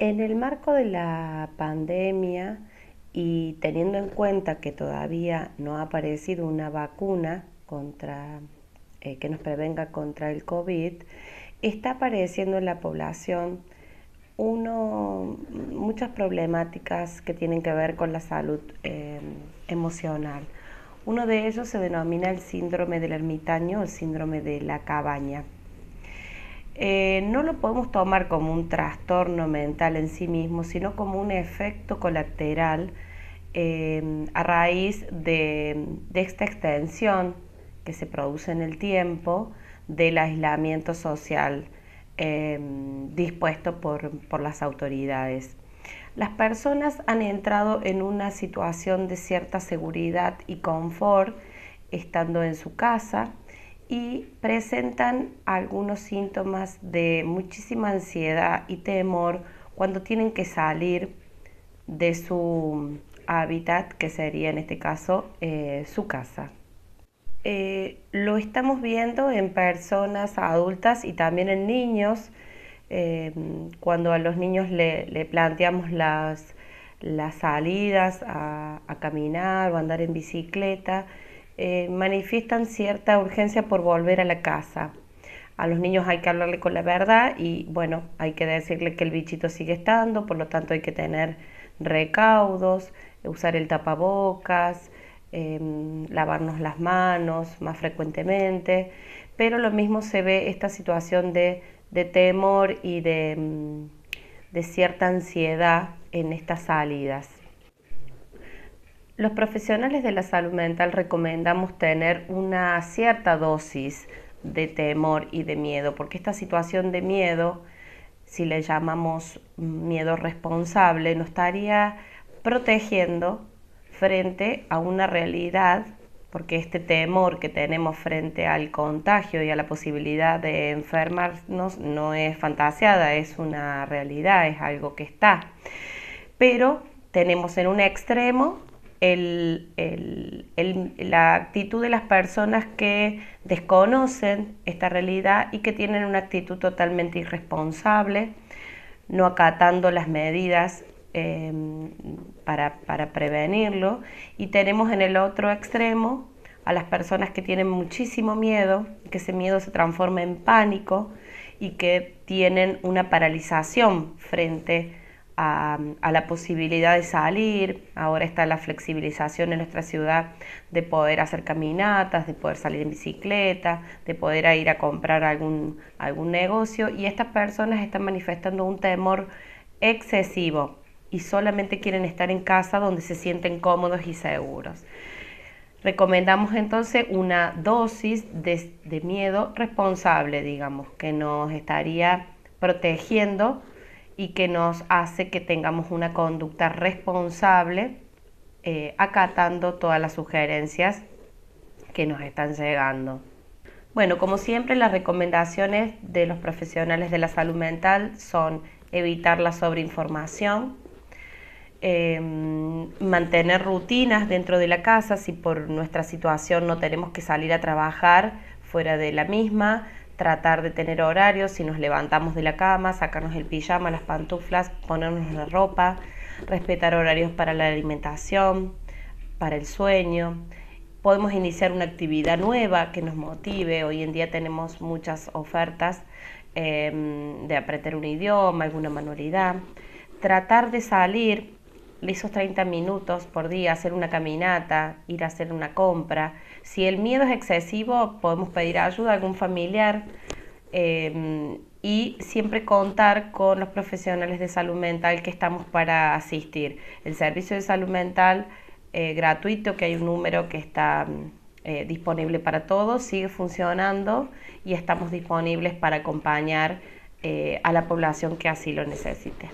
En el marco de la pandemia y teniendo en cuenta que todavía no ha aparecido una vacuna contra, eh, que nos prevenga contra el COVID, está apareciendo en la población uno, muchas problemáticas que tienen que ver con la salud em, emocional. Uno de ellos se denomina el síndrome del ermitaño, el síndrome de la cabaña. Eh, no lo podemos tomar como un trastorno mental en sí mismo, sino como un efecto colateral eh, a raíz de, esta extensión que se produce en el tiempo del aislamiento social eh, dispuesto por, las autoridades. Las personas han entrado en una situación de cierta seguridad y confort estando en su casa, y presentan algunos síntomas de muchísima ansiedad y temor cuando tienen que salir de su hábitat, que sería en este caso eh, su casa. Eh, lo estamos viendo en personas adultas y también en niños, eh, cuando a los niños le, planteamos las, salidas a caminar o andar en bicicleta, eh, manifiestan cierta urgencia por volver a la casa. A los niños hay que hablarle con la verdad y bueno, hay que decirle que el bichito sigue estando, por lo tanto hay que tener recaudos, usar el tapabocas, em, lavarnos las manos más frecuentemente, pero lo mismo se ve esta situación de, temor y de, mm, de cierta ansiedad en estas salidas. Los profesionales de la salud mental recomendamos tener una cierta dosis de temor y de miedo, porque esta situación de miedo, si le llamamos miedo responsable, nos estaría protegiendo frente a una realidad, porque este temor que tenemos frente al contagio y a la posibilidad de enfermarnos no es fantaseada, es una realidad, es algo que está. Pero tenemos en un extremo la actitud de las personas que desconocen esta realidad y que tienen una actitud totalmente irresponsable, no acatando las medidas em, para, para prevenirlo. Y tenemos en el otro extremo a las personas que tienen muchísimo miedo, que ese miedo se transforma en pánico y que tienen una paralización frente a a, la posibilidad de salir. Ahora está la flexibilización en nuestra ciudad de poder hacer caminatas, de poder salir en bicicleta, de poder ir a comprar algún, negocio. Y estas personas están manifestando un temor excesivo y solamente quieren estar en casa donde se sienten cómodos y seguros. Recomendamos entonces una dosis de, de miedo responsable, digamos, que nos estaría protegiendo y que nos hace que tengamos una conducta responsable, eh, acatando todas las sugerencias que nos están llegando. Bueno, como siempre, las recomendaciones de los profesionales de la salud mental son evitar la sobreinformación, eh, mantener rutinas dentro de la casa si por nuestra situación no tenemos que salir a trabajar fuera de la misma, tratar de tener horarios, si nos levantamos de la cama, sacarnos el pijama, las pantuflas, ponernos la ropa, respetar horarios para la alimentación, para el sueño. Podemos iniciar una actividad nueva que nos motive. Hoy en día tenemos muchas ofertas em, de aprender un idioma, alguna manualidad. Tratar de salir esos 30 minutos por día, hacer una caminata, ir a hacer una compra. Si el miedo es excesivo, podemos pedir ayuda a algún familiar eh, y siempre contar con los profesionales de salud mental que estamos para asistir. El servicio de salud mental eh, gratuito, que hay un número que está eh, disponible para todos, sigue funcionando y estamos disponibles para acompañar a la población que así lo necesite.